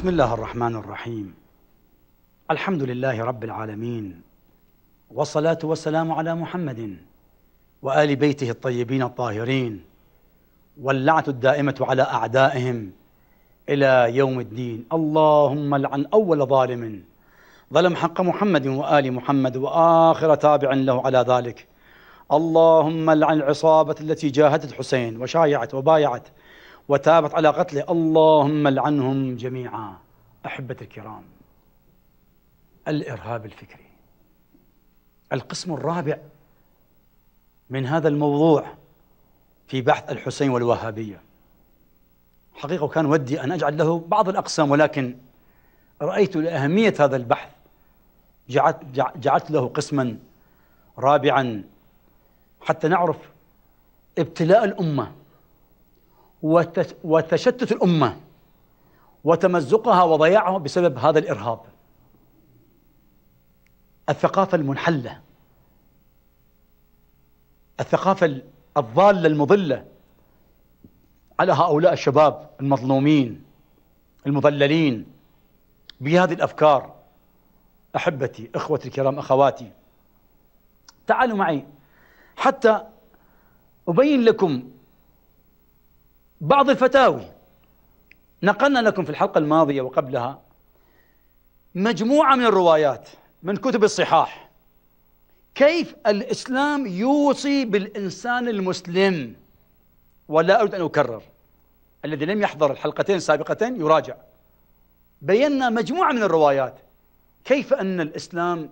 بسم الله الرحمن الرحيم الحمد لله رب العالمين والصلاه والسلام على محمد وال بيته الطيبين الطاهرين واللعنه الدائمه على اعدائهم الى يوم الدين اللهم لعن اول ظالم ظلم حق محمد وال محمد واخر تابع له على ذلك اللهم لعن العصابه التي جاهدت حسين وشايعت وبايعت وتابت على قتله اللهم لعنهم جميعا أحبتي الكرام الإرهاب الفكري القسم الرابع من هذا الموضوع في بحث الحسين والوهابية حقيقة وكان ودي أن أجعل له بعض الأقسام ولكن رأيت لأهمية هذا البحث جعلت, جعلت له قسما رابعا حتى نعرف ابتلاء الأمة وتشتت الأمة وتمزقها وضياعها بسبب هذا الإرهاب الثقافة المنحلة الثقافة الضالة المضلة على هؤلاء الشباب المظلومين المذللين بهذه الأفكار أحبتي إخوتي الكرام أخواتي تعالوا معي حتى أبين لكم بعض الفتاوي نقلنا لكم في الحلقة الماضية وقبلها مجموعة من الروايات من كتب الصحاح كيف الإسلام يوصي بالإنسان المسلم ولا أريد أن أكرر الذي لم يحضر الحلقتين السابقتين يراجع بينا مجموعة من الروايات كيف أن الإسلام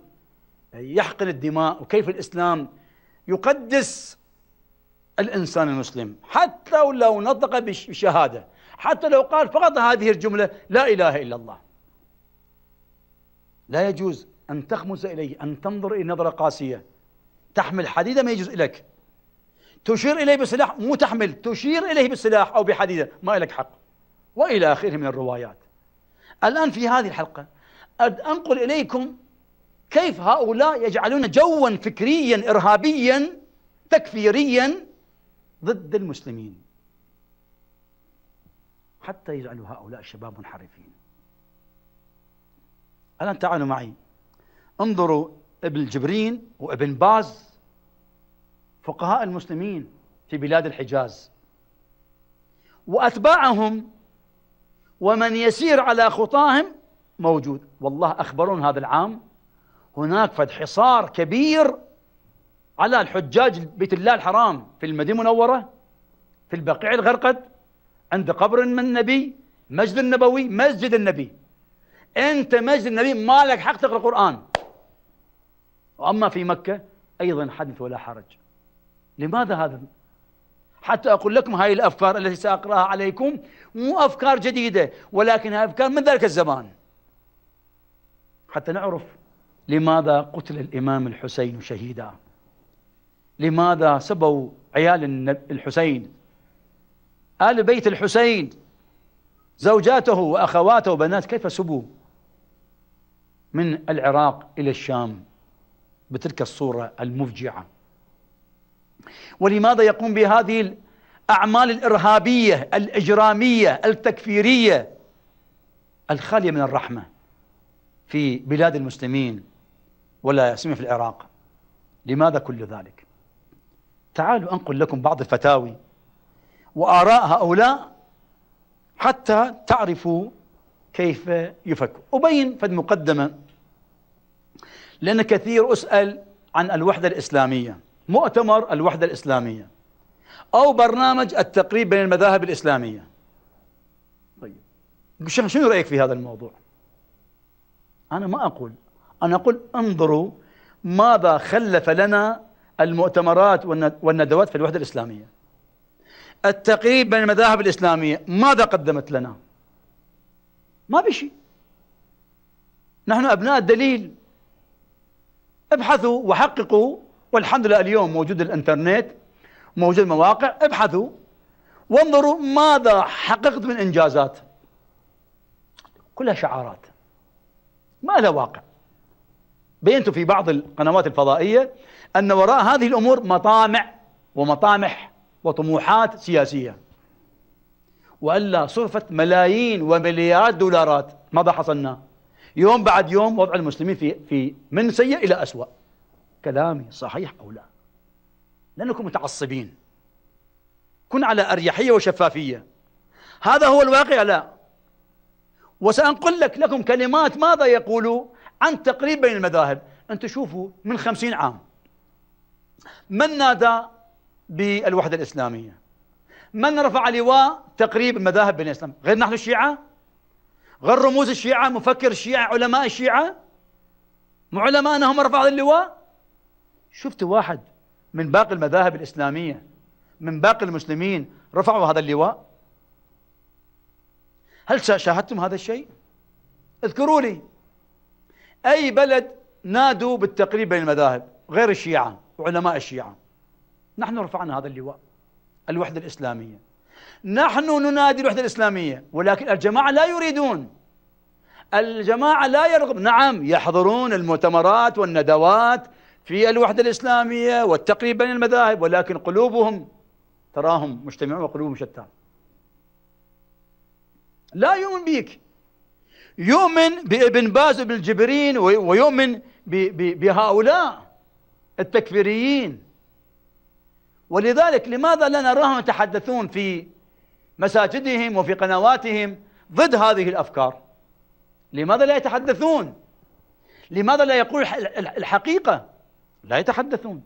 يحقن الدماء وكيف الإسلام يقدس الإنسان المسلم حتى لو نطق بشهاده حتى لو قال فقط هذه الجملة لا إله إلا الله لا يجوز أن تخمس إليه أن تنظر إلى نظرة قاسية تحمل حديدة ما يجوز لك تشير إليه بسلاح مو تحمل تشير إليه بسلاح أو بحديدة ما لك حق وإلى آخره من الروايات الآن في هذه الحلقة أد أنقل إليكم كيف هؤلاء يجعلون جوا فكريا إرهابيا تكفيريا ضد المسلمين حتى يجعلوا هؤلاء الشباب منحرفين الآن تعالوا معي انظروا ابن جبرين وابن باز فقهاء المسلمين في بلاد الحجاز وأتباعهم ومن يسير على خطاهم موجود والله أخبرون هذا العام هناك فد حصار كبير على الحجاج بيت الله الحرام في المدينة المنورة في البقيع الغرقد عند قبر من النبي مسجد النبوي مسجد النبي أنت مسجد النبي ما لك حق تقرأ القرآن وأما في مكة أيضا حدث ولا حرج لماذا هذا حتى أقول لكم هاي الأفكار التي سأقرأها عليكم مو أفكار جديدة ولكنها أفكار من ذلك الزمان حتى نعرف لماذا قتل الإمام الحسين شهيدا لماذا سبوا عيال الحسين آل بيت الحسين زوجاته وأخواته وبنات كيف سبوا من العراق إلى الشام بتلك الصورة المفجعة ولماذا يقوم بهذه الأعمال الإرهابية الإجرامية التكفيرية الخالية من الرحمة في بلاد المسلمين ولا سمي في العراق لماذا كل ذلك تعالوا أنقل لكم بعض الفتاوي وآراء هؤلاء حتى تعرفوا كيف يفكر أبين في المقدمة لأن كثير أسأل عن الوحدة الإسلامية مؤتمر الوحدة الإسلامية أو برنامج التقريب بين المذاهب الإسلامية طيب شنو رأيك في هذا الموضوع أنا ما أقول أنا أقول انظروا ماذا خلف لنا المؤتمرات والندوات في الوحدة الإسلامية التقريب بين المذاهب الإسلامية ماذا قدمت لنا ما بشيء نحن أبناء الدليل ابحثوا وحققوا والحمد لله اليوم موجود الانترنت موجود مواقع ابحثوا وانظروا ماذا حققت من انجازات كلها شعارات ما لها واقع بينت في بعض القنوات الفضائية أن وراء هذه الأمور مطامع ومطامح وطموحات سياسية وإلا صرفت ملايين ومليارات دولارات ماذا حصلنا يوم بعد يوم وضع المسلمين في في من سيء إلى أسوأ كلامي صحيح أو لا لأنكم متعصبين كن على أريحية وشفافية هذا هو الواقع لا وسأنقل لك لكم كلمات ماذا يقولوا عن تقريب بين المذاهب أنت شوفوا من خمسين عام من نادى بالوحدة الإسلامية من رفع لواء تقريب المذاهب بين الإسلام غير نحن الشيعة غير رموز الشيعة مفكر الشيعة علماء الشيعة مو علماءنا هم رفعوا اللواء شفت واحد من باقي المذاهب الإسلامية من باقي المسلمين رفعوا هذا اللواء هل شاهدتم هذا الشيء اذكروا لي أي بلد نادوا بالتقريب بين المذاهب غير الشيعة وعلماء الشيعة نحن رفعنا هذا اللواء الوحدة الإسلامية نحن ننادي الوحدة الإسلامية ولكن الجماعة لا يريدون الجماعة لا يرغب نعم يحضرون المؤتمرات والندوات في الوحدة الإسلامية والتقريب بين المذاهب ولكن قلوبهم تراهم مجتمعون وقلوبهم شتى لا يؤمن بك يؤمن بابن باز الجبرين ويؤمن بهؤلاء التكفيريين ولذلك لماذا لا نراهم يتحدثون في مساجدهم وفي قنواتهم ضد هذه الأفكار لماذا لا يتحدثون لماذا لا يقول الحقيقة لا يتحدثون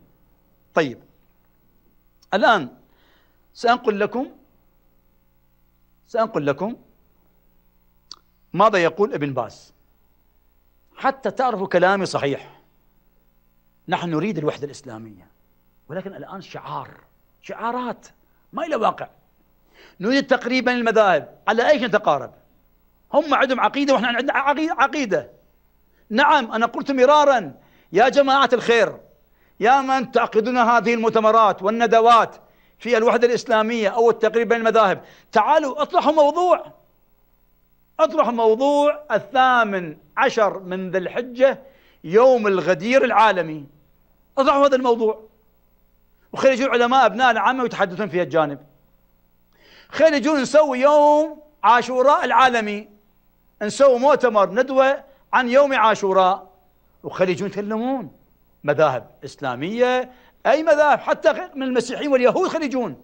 طيب الآن سأنقل لكم سأنقل لكم ماذا يقول ابن باز حتى تعرفوا كلامي صحيح نحن نريد الوحدة الإسلامية ولكن الآن شعار شعارات ما إلى واقع نريد تقريبا المذاهب على أي شيء نتقارب هم عندهم عقيدة وإحنا عندنا عقيدة نعم أنا قلت مرارا يا جماعة الخير يا من تعقدون هذه المؤتمرات والندوات في الوحدة الإسلامية أو التقريب بين المذاهب تعالوا اطرحوا موضوع أطرح موضوع الثامن عشر من ذي الحجة يوم الغدير العالمي أطرح هذا الموضوع وخلي يجون علماء أبناء العامة ويتحدثون في الجانب خلي يجون نسوي يوم عاشوراء العالمي نسوي مؤتمر ندوة عن يوم عاشوراء وخلي يجون يتكلمون مذاهب إسلامية أي مذاهب حتى من المسيحيين واليهود خلي يجون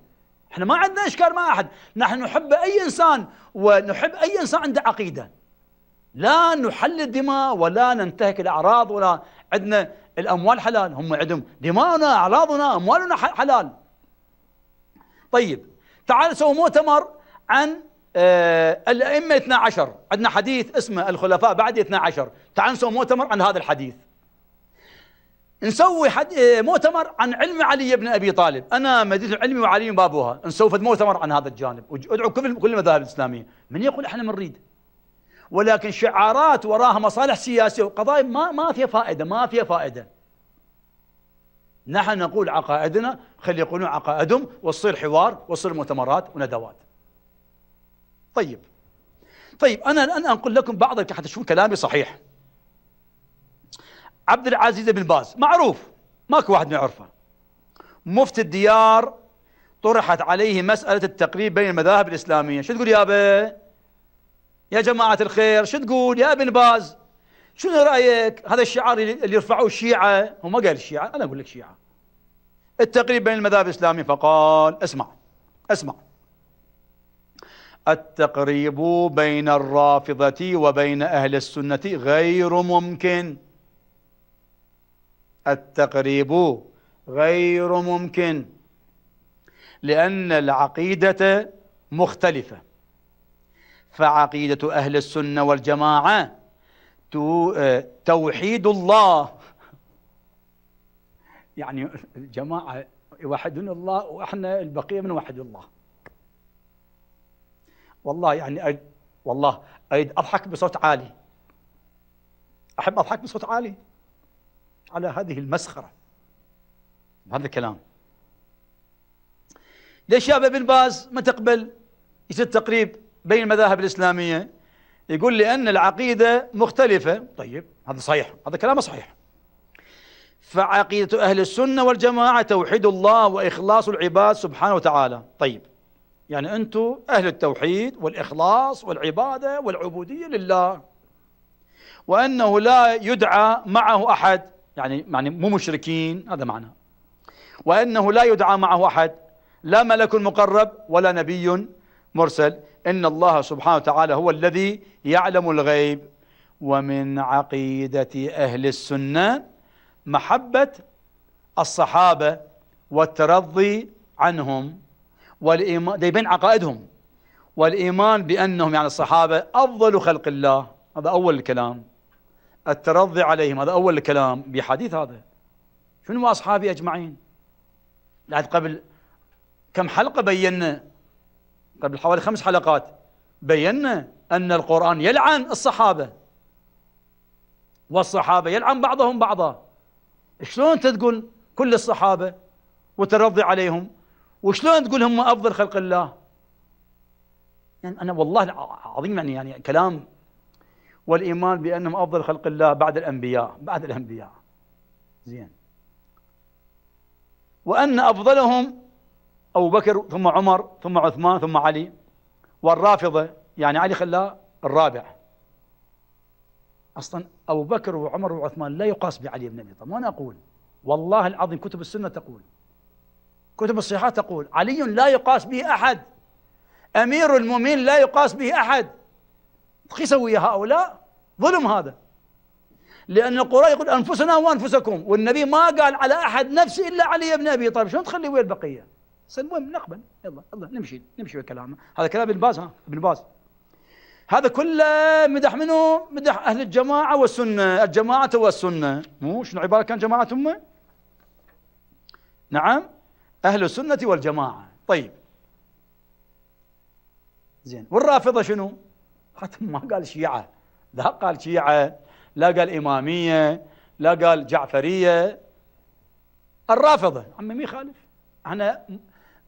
احنا ما عندنا اشكال مع احد نحن نحب اي انسان ونحب اي انسان عنده عقيده لا نحل الدماء ولا ننتهك الاعراض ولا عندنا الاموال حلال هم عندهم دماؤنا اعراضنا اموالنا حلال طيب تعال سووا مؤتمر عن آه الائمه 12 عندنا حديث اسمه الخلفاء بعد 12 تعال نسوي مؤتمر عن هذا الحديث نسوي حد آه، مؤتمر عن علم علي بن ابي طالب، انا مدينه العلم وعلي بابها، نسوي مؤتمر عن هذا الجانب، وادعو كل كل المذاهب الاسلاميه، من يقول احنا ما نريد؟ ولكن شعارات وراها مصالح سياسيه وقضايا ما ما فيها فائده، ما فيها فائده. نحن نقول عقائدنا، خلي يقولون عقائدهم وتصير حوار وتصير مؤتمرات وندوات. طيب. طيب انا الان انقل لكم بعض حتى تشوفون كلامي صحيح. عبد العزيز بن باز معروف ماكو واحد ما يعرفه مفتي الديار طرحت عليه مسألة التقريب بين المذاهب الإسلامية شو تقول يا أبا يا جماعة الخير شو تقول يا ابن باز شنو رأيك هذا الشعار اللي يرفعوه الشيعة هو ما قال الشيعة أنا أقول لك شيعة التقريب بين المذاهب الإسلامية فقال اسمع اسمع التقريب بين الرافضة وبين أهل السنة غير ممكن التقريب غير ممكن لأن العقيدة مختلفة فعقيدة أهل السنة والجماعة آه، توحيد الله يعني الجماعة يوحدون الله وإحنا البقية من وحد الله والله يعني أريد والله أريد أضحك بصوت عالي أحب أضحك بصوت عالي على هذه المسخرة هذا الكلام ليش يا ابن باز ما تقبل يصير تقريب بين المذاهب الإسلامية يقول لأن العقيدة مختلفة طيب هذا صحيح هذا كلامه صحيح فعقيدة أهل السنة والجماعة توحيد الله وإخلاص العباد سبحانه وتعالى طيب يعني أنتم أهل التوحيد والإخلاص والعبادة والعبودية لله وأنه لا يدعى معه أحد يعني يعني مو مشركين هذا معنى وأنه لا يدعى معه أحد لا ملك مقرب ولا نبي مرسل إن الله سبحانه وتعالى هو الذي يعلم الغيب ومن عقيدة أهل السنة محبة الصحابة والترضي عنهم والإيمان دي يبين عقائدهم والإيمان بأنهم يعني الصحابة أفضل خلق الله هذا أول الكلام الترضي عليهم هذا أول الكلام بحديث هذا شنو أصحابي أجمعين لعد قبل كم حلقة بينا قبل حوالي خمس حلقات بينا أن القرآن يلعن الصحابة والصحابة يلعن بعضهم بعضا شلون أنت تقول كل الصحابة وترضي عليهم وشلون تقول هم أفضل خلق الله يعني أنا والله العظيم يعني, يعني كلام والإيمان بأنهم أفضل خلق الله بعد الأنبياء بعد الأنبياء زين وأن أفضلهم أبو بكر ثم عمر ثم عثمان ثم علي والرافضة يعني علي خلاه الرابع أصلا أبو بكر وعمر وعثمان لا يقاس بعلي بن أبي طالب وأنا أقول والله العظيم كتب السنة تقول كتب الصحيحات تقول علي لا يقاس به أحد أمير المؤمنين لا يقاس به أحد رخيصة ويا هؤلاء ظلم هذا لأن القراء يقول أنفسنا وأنفسكم والنبي ما قال على أحد نفسي إلا علي بن أبي طالب شلون تخلي ويا البقية المهم نقبل يلا يلا نمشي نمشي بكلامه هذا كلام ابن باز ها ابن باز هذا كله مدح منه مدح أهل الجماعة والسنة الجماعة والسنة مو شنو عبارة كان جماعة ثم نعم أهل السنة والجماعة طيب زين والرافضة شنو حتى ما قال شيعة لا قال شيعة لا قال إمامية لا قال جعفرية الرافضة عمي مي خالف احنا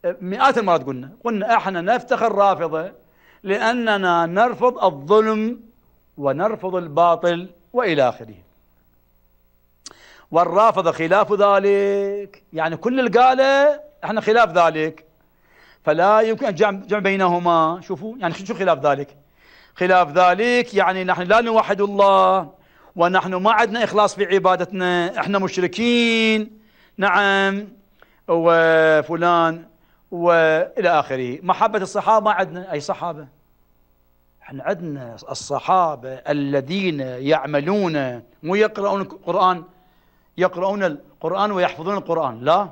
مئات المرات قلنا قلنا احنا نفتخر رافضة لأننا نرفض الظلم ونرفض الباطل وإلى آخره والرافضة خلاف ذلك يعني كل اللي قاله احنا خلاف ذلك فلا يمكن جمع بينهما شوفوا يعني شو خلاف ذلك خلاف ذلك يعني نحن لا نوحد الله ونحن ما عندنا إخلاص في عبادتنا احنا مشركين نعم وفلان وإلى آخره محبة الصحابة ما عندنا أي صحابة احنا عندنا الصحابة الذين يعملون مو يقرؤون القرآن يقرؤون القرآن ويحفظون القرآن لا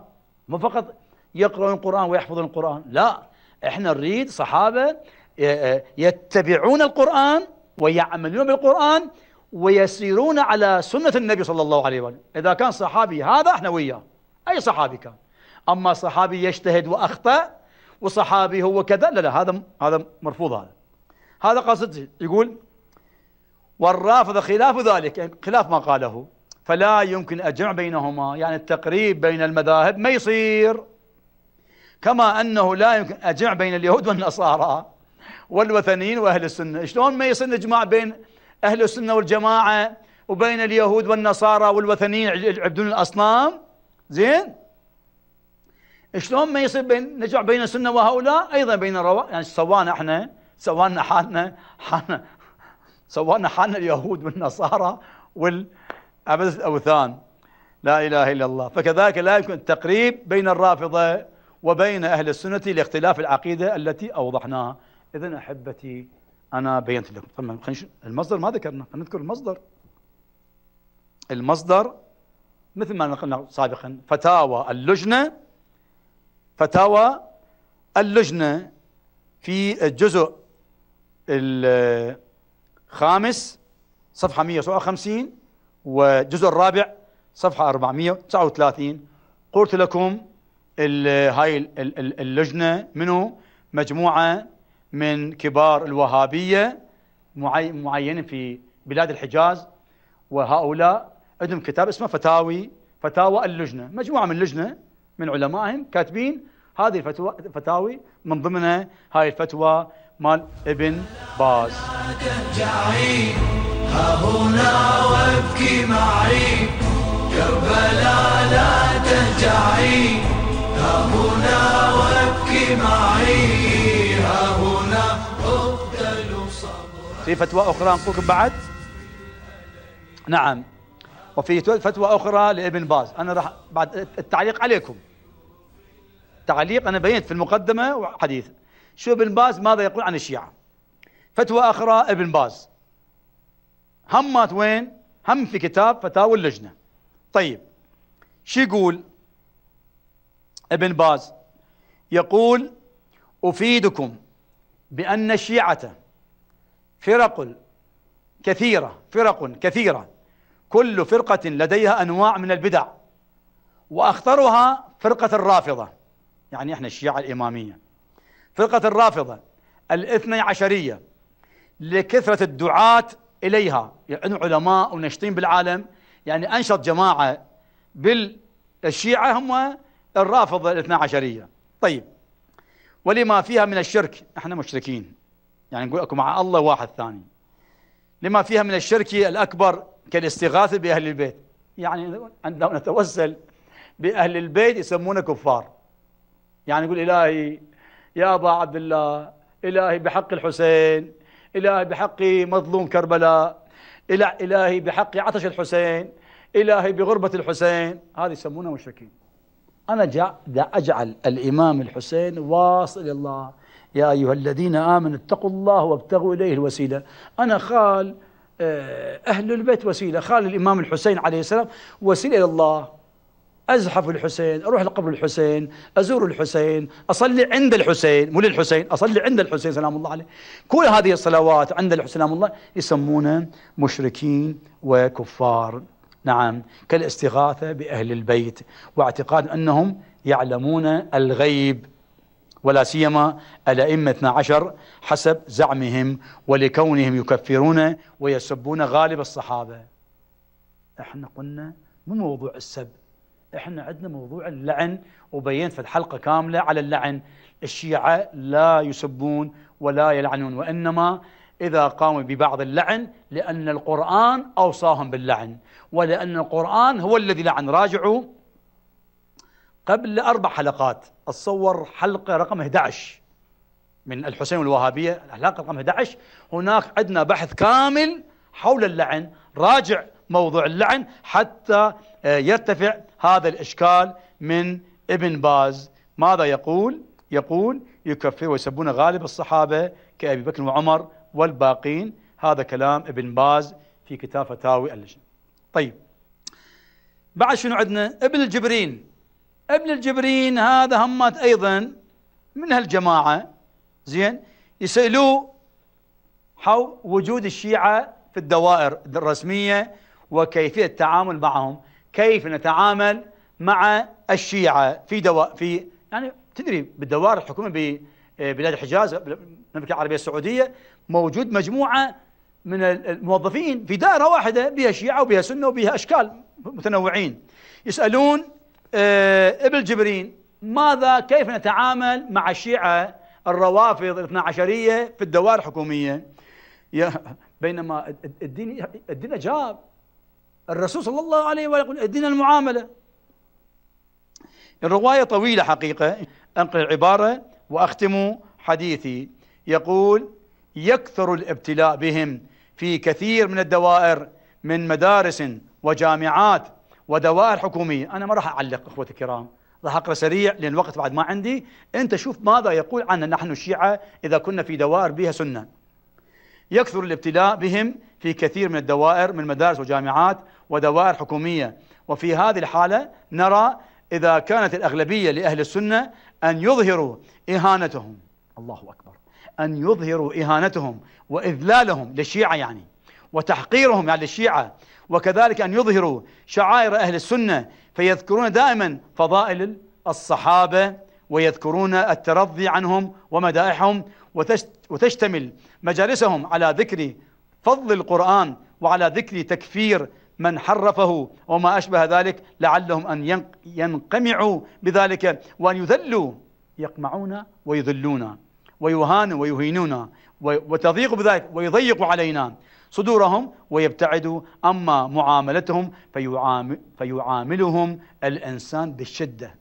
مو فقط يقرؤون القرآن ويحفظون القرآن لا احنا نريد صحابة يتبعون القرآن ويعملون بالقرآن ويسيرون على سنة النبي صلى الله عليه وآله إذا كان صحابي هذا احنا وياه أي صحابي كان أما صحابي يجتهد وأخطأ وصحابي هو كذا لا لا هذا هذا مرفوض هذا هذا قصد يقول والرافض خلاف ذلك يعني خلاف ما قاله فلا يمكن أجمع بينهما يعني التقريب بين المذاهب ما يصير كما أنه لا يمكن أجمع بين اليهود والنصارى والوثنيين واهل السنه شلون ما يصير اجماع بين اهل السنه والجماعه وبين اليهود والنصارى والوثنيين يعبدون الاصنام زين شلون ما يصير بين نجمع بين السنه وهؤلاء ايضا بين الروا يعني سوانا احنا سوانا حالنا حالنا سوانا حالنا اليهود والنصارى والعبدة الاوثان لا اله الا الله فكذلك لا يمكن التقريب بين الرافضه وبين اهل السنه لاختلاف العقيده التي اوضحناها اذا احبتي انا بينت لكم المصدر ما ذكرنا نذكر المصدر المصدر مثل ما قلنا سابقا فتاوى اللجنه فتاوى اللجنه في الجزء الخامس صفحه 157 والجزء الرابع صفحه 439 قلت لكم هاي اللجنه منو مجموعه من كبار الوهابية معينين في بلاد الحجاز وهؤلاء عندهم كتاب اسمه فتاوي فتاوى اللجنة مجموعة من لجنة من علمائهم كاتبين هذه الفتوى الفتاوي من ضمنها هاي الفتوى مال ابن باز ها هنا وابكي معي كربلاء لا ترجعي ها هنا وابكي معي في فتوى أخرى نقولكم بعد نعم وفي فتوى أخرى لابن باز أنا راح بعد التعليق عليكم تعليق أنا بينت في المقدمة وحديث شو ابن باز ماذا يقول عن الشيعة فتوى أخرى ابن باز هم مات وين هم في كتاب فتاوى اللجنة طيب شو يقول ابن باز يقول أفيدكم بأن الشيعة فرق كثيرة فرق كثيرة كل فرقة لديها أنواع من البدع وأخطرها فرقة الرافضة يعني إحنا الشيعة الإمامية فرقة الرافضة الاثني عشرية لكثرة الدعاة إليها يعني علماء ونشطين بالعالم يعني أنشط جماعة بالشيعة هم الرافضة الاثنى عشرية طيب ولما فيها من الشرك احنا مشركين يعني نقول اكو مع الله واحد ثاني لما فيها من الشرك الاكبر كالاستغاثه باهل البيت يعني عندما نتوسل باهل البيت يسمونه كفار يعني يقول الهي يا ابا عبد الله الهي بحق الحسين الهي بحق مظلوم كربلاء الهي بحق عطش الحسين الهي بغربه الحسين هذه يسمونه مشركين أنا جاء دا أجعل الإمام الحسين واصل إلى الله يا أيها الذين آمنوا اتقوا الله وابتغوا إليه الوسيلة أنا خال آه، أهل البيت وسيلة خال الإمام الحسين عليه السلام وسيلة إلى الله أزحف الحسين أروح لقبر الحسين أزور الحسين أصلي عند الحسين مو للحسين أصلي عند الحسين سلام الله عليه كل هذه الصلوات عند الحسين سلام الله يسمونه مشركين وكفار نعم كالاستغاثة بأهل البيت واعتقاد أنهم يعلمون الغيب ولا سيما الأئمة 12 حسب زعمهم ولكونهم يكفرون ويسبون غالب الصحابة احنا قلنا مو موضوع السب احنا عندنا موضوع اللعن وبينت في الحلقة كاملة على اللعن الشيعة لا يسبون ولا يلعنون وإنما إذا قاموا ببعض اللعن لأن القرآن أوصاهم باللعن ولأن القرآن هو الذي لعن راجعوا قبل أربع حلقات أتصور حلقة رقم 11 من الحسين والوهابية الحلقة رقم 11 هناك عندنا بحث كامل حول اللعن راجع موضوع اللعن حتى آه، يرتفع هذا الإشكال من ابن باز ماذا يقول؟ يقول يكفر ويسبون غالب الصحابة كأبي بكر وعمر والباقين هذا كلام ابن باز في كتاب فتاوي اللجنة طيب بعد شنو عندنا ابن الجبرين ابن الجبرين هذا همات أيضا من هالجماعة زين يسألوه حول وجود الشيعة في الدوائر الرسمية وكيفية التعامل معهم كيف نتعامل مع الشيعة في دواء في يعني تدري بالدوائر الحكومية ببلاد الحجاز المملكة العربية السعودية موجود مجموعة من الموظفين في دائرة واحدة بها شيعة وبها سنة وبها أشكال متنوعين يسألون آه، ابن جبرين ماذا كيف نتعامل مع الشيعة الروافض الاثنى عشرية في الدوائر الحكومية يا بينما الدين الدين أجاب الرسول صلى الله عليه وسلم يقول الدين المعاملة الرواية طويلة حقيقة أنقل العبارة وأختم حديثي يقول يكثر الابتلاء بهم في كثير من الدوائر من مدارس وجامعات ودوائر حكومية أنا ما راح أعلق أخوتي الكرام راح أقرأ سريع لأن الوقت بعد ما عندي أنت شوف ماذا يقول عنا نحن الشيعة إذا كنا في دوائر بها سنة يكثر الابتلاء بهم في كثير من الدوائر من مدارس وجامعات ودوائر حكومية وفي هذه الحالة نرى إذا كانت الأغلبية لأهل السنة أن يظهروا إهانتهم الله أكبر أن يظهروا إهانتهم وإذلالهم للشيعة يعني وتحقيرهم يعني للشيعة وكذلك أن يظهروا شعائر أهل السنة فيذكرون دائما فضائل الصحابة ويذكرون الترضي عنهم ومدائحهم وتشتمل مجالسهم على ذكر فضل القرآن وعلى ذكر تكفير من حرفه وما أشبه ذلك لعلهم أن ينقمعوا بذلك وأن يذلوا يقمعون ويذلون ويهان ويهينونا وتضيق بذلك ويضيق علينا صدورهم ويبتعدوا أما معاملتهم فيعامل فيعاملهم الإنسان بالشدة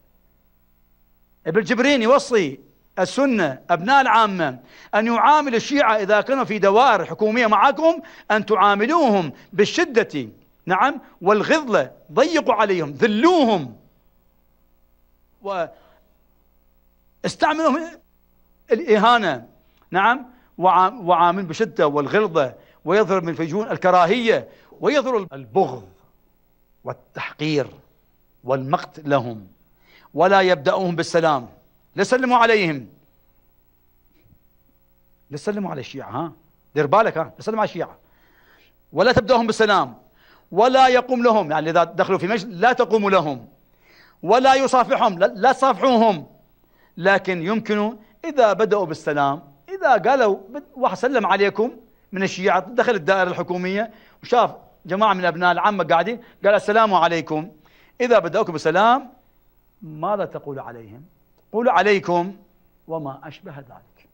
ابن جبرين يوصي السنة أبناء العامة أن يعامل الشيعة إذا كانوا في دوائر حكومية معكم أن تعاملوهم بالشدة نعم والغضلة ضيقوا عليهم ذلوهم واستعملوهم الإهانة نعم وعامل بشدة والغلظة ويظهر من فجون الكراهية ويظهر البغض والتحقير والمقت لهم ولا يبدأهم بالسلام لا سلموا عليهم لا سلموا على الشيعة ها دير بالك ها لا سلموا على الشيعة ولا تبدأهم بالسلام ولا يقوم لهم يعني إذا دخلوا في مجلس لا تقوم لهم ولا يصافحهم لا تصافحوهم لكن يمكن إذا بدأوا بالسلام إذا قالوا واحد سلم عليكم من الشيعة دخل الدائرة الحكومية وشاف جماعة من أبناء العامة قاعدين قال السلام عليكم إذا بدأوكم بالسلام ماذا تقول عليهم قولوا عليكم وما أشبه ذلك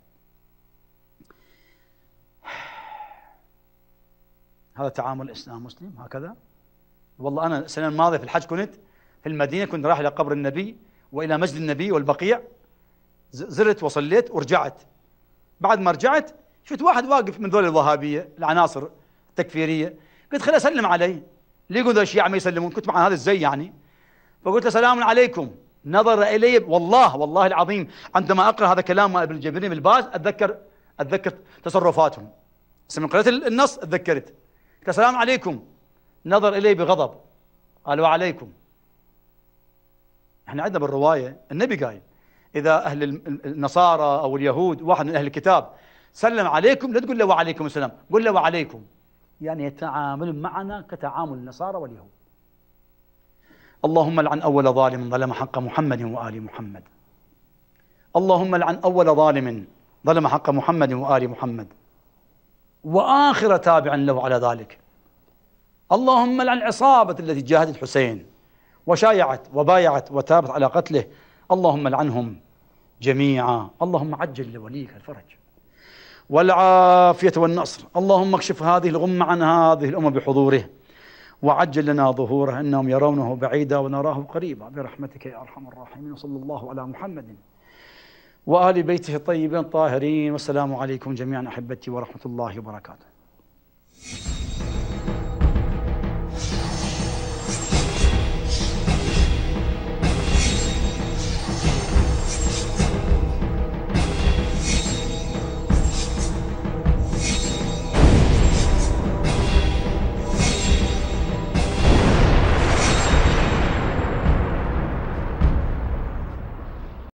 هذا تعامل الإسلام مسلم هكذا والله أنا السنة الماضية في الحج كنت في المدينة كنت رايح إلى قبر النبي وإلى مسجد النبي والبقيع زرت وصليت ورجعت بعد ما رجعت شفت واحد واقف من ذول الوهابيه العناصر التكفيريه قلت خليه اسلم علي ليه يقول الشيعة ما يسلمون كنت مع هذا الزي يعني فقلت له سلام عليكم نظر الي والله والله العظيم عندما اقرا هذا كلام ابن الجبرين بالباز اتذكر اتذكر تصرفاتهم بس من قريت النص اتذكرت قلت السلام عليكم نظر الي بغضب قال وعليكم احنا عندنا بالروايه النبي قايل إذا أهل النصارى أو اليهود واحد من أهل الكتاب سلم عليكم لا تقول له وعليكم السلام قل له وعليكم يعني يتعامل معنا كتعامل النصارى واليهود اللهم لعن أول ظالم ظلم حق محمد وآل محمد اللهم لعن أول ظالم ظلم حق محمد وآل محمد وآخر تابع له على ذلك اللهم لعن العصابة التي جاهدت حسين وشايعت وبايعت وتابت على قتله اللهم لعنهم جميعا اللهم عجل لوليك الفرج والعافية والنصر اللهم اكشف هذه الغمة عن هذه الأمة بحضوره وعجل لنا ظهوره إنهم يرونه بعيدا ونراه قريبا برحمتك يا أرحم الراحمين وصلى الله على محمد وآل بيته الطيبين الطاهرين والسلام عليكم جميعا أحبتي ورحمة الله وبركاته